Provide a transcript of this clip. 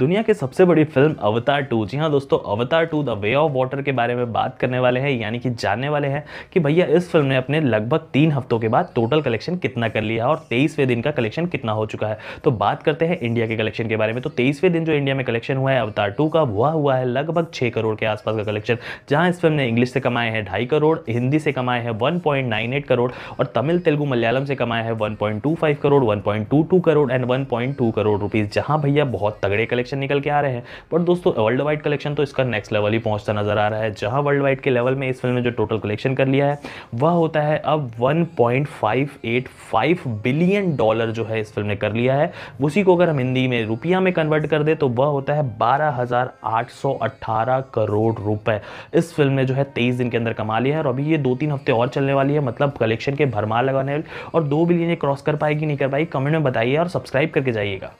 दुनिया की सबसे बड़ी फिल्म अवतार टू जी हाँ दोस्तों Avatar two the way of water के बारे में बात करने वाले हैं यानी कि जानने वाले हैं कि भैया इस फिल्म ने अपने लगभग तीन हफ्तों के बाद टोटल कलेक्शन कितना कर लिया और तेईसवें दिन का कलेक्शन कितना हो चुका है तो बात करते हैं इंडिया के कलेक्शन के बारे में तो तेईसवें दिन जो इंडिया में कलेक्शन हुआ है अवतार टू का हुआ हुआ है लगभग छः करोड़ के आसपास का कलेक्शन जहाँ इस फिल्म ने इंग्लिश से कमाए हैं ढाई करोड़ हिंदी से कमाए हैं वन करोड़ और तमिल तेलुगु मलयालम से कमाए हैं one crore one crore and one crore rupees जहाँ भैया बहुत तगड़े कलेक्शन निकल के आ रहे हैं बट दोस्तों वर्ल्ड वाइड कलेक्शन तो इसका नेक्स्ट लेवल ही पहुंचता नजर आ रहा है जहां वर्ल्ड वाइड के लेवल में इस फिल्म ने जो टोटल कलेक्शन कर लिया है वह होता है अब वन बिलियन डॉलर जो है इस फिल्म ने कर लिया है उसी को अगर हम हिंदी में रुपया में कन्वर्ट कर दे तो वह होता है बारह करोड़ रुपए इस फिल्म ने जो है तेईस दिन के अंदर कमा लिया है और अभी ये दो तीन हफ्ते और चलने वाली है मतलब कलेक्शन के भरमार लगाने और दो बिलियन ये क्रॉस कर पाएगी नहीं कर पाएगी कमेंट में बताइए और सब्सक्राइब करके जाइएगा